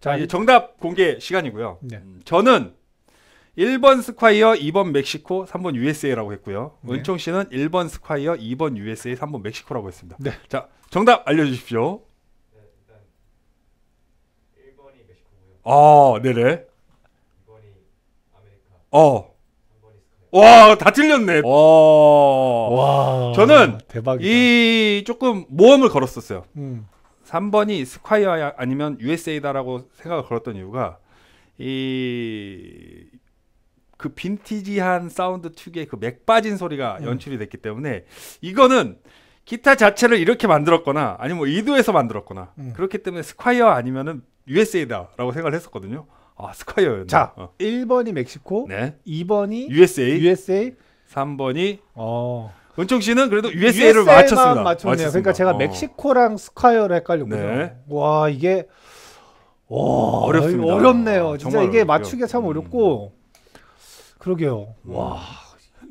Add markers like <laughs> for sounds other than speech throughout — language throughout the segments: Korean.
자, 이제 정답 공개 시간이고요. 네. 음. 저는 1번 스콰이어, 2번 멕시코, 3번 USA라고 했고요. 네. 은총 씨는 1번 스콰이어, 2번 USA, 3번 멕시코라고 했습니다. 네. 자, 정답 알려 주십시오. 네, 아, 네네. 어. 와, 다 틀렸네. 와. 와. 저는 대박이다. 이 조금 모험을 걸었었어요. 음. 3번이 스콰이어 아니면 USA다라고 생각을 걸었던 이유가 이 그 빈티지한 사운드 특유의 그맥 빠진 소리가 음. 연출이 됐기 때문에 이거는 기타 자체를 이렇게 만들었거나 아니면 뭐 의도해서 만들었거나 음. 그렇기 때문에 스콰이어 아니면은 USA다라고 생각을 했었거든요. 아, 스콰이어였나? 자, 어. 1번이 멕시코, 네. 2번이 USA, USA, 3번이 어. 은총 씨는 그래도 USA를 맞췄습니다. 맞췄네요. 그러니까 제가 어. 멕시코랑 스카이어를 헷갈렸고요. 네. 와 이게 와, 어렵습니다. 어렵네요. 진짜 이게 맞추기참 음. 어렵고 그러게요. 와,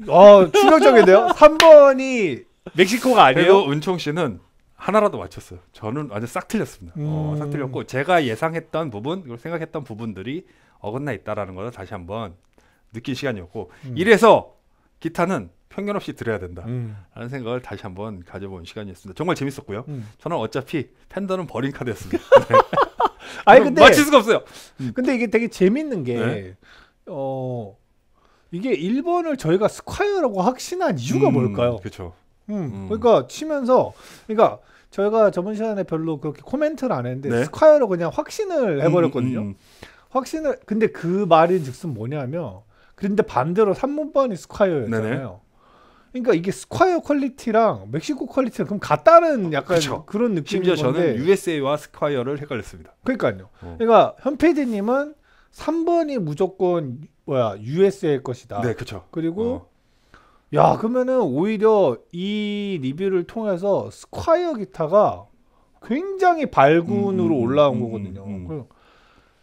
아 충격적인데요. 3번이 <laughs> 멕시코가 아니에요. 은총 씨는 하나라도 맞췄어요. 저는 완전 싹 틀렸습니다. 어, 음. 어, 싹 틀렸고 제가 예상했던 부분, 생각했던 부분들이 어긋나 있다라는 것을 다시 한번 느낀 시간이었고 음. 이래서 기타는 편견 없이 들어야 된다라는 음. 생각을 다시 한번 가져본 시간이었습니다. 정말 재밌었고요. 음. 저는 어차피 팬더는 버린 카드였습니다. <laughs> 네. 아니 근데 맞힐 수가 없어요. 음. 근데 이게 되게 재밌는 게 네. 어. 이게 1번을 저희가 스콰이어라고 확신한 이유가 음, 뭘까요? 그렇죠. 음, 그러니까 치면서 그러니까 저희가 저번 시간에 별로 그렇게 코멘트를 안 했는데 네? 스콰이어로 그냥 확신을 음, 해버렸거든요. 음, 확신을 근데 그 말인 즉슨 뭐냐면 그런데 반대로 3번이 스콰이어였잖아요. 네네. 그러니까 이게 스콰이어 퀄리티랑 멕시코 퀄리티랑 그럼 같다는 어, 약간 그 그런 느낌인 심지어 건데. 저는 USA와 스콰이어를 헷갈렸습니다. 그러니까요. 어. 그러니까 현패디님은 3번이 무조건 뭐야 USA 것이다. 네, 그렇죠. 그리고 어. 야 그러면은 오히려 이 리뷰를 통해서 스콰이어 기타가 굉장히 발군으로 음, 음 올라온 음, 음, 거거든요. 음, 음.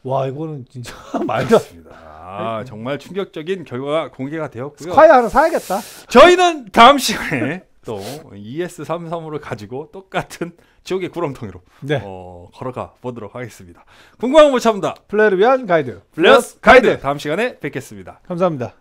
와 이거는 진짜 <laughs> 말도 아, 정말 충격적인 결과가 공개가 되었고요. 스콰이어 하나 사야겠다. 저희는 다음 시간에 또 ES33으로 가지고 똑같은 지옥의 구렁텅이로 네. 어, 걸어가 보도록 하겠습니다. 궁금한 못 참다. 플레이를 위한 가이드. 플레스 가이드. 가이드. 다음 시간에 뵙겠습니다. 감사합니다.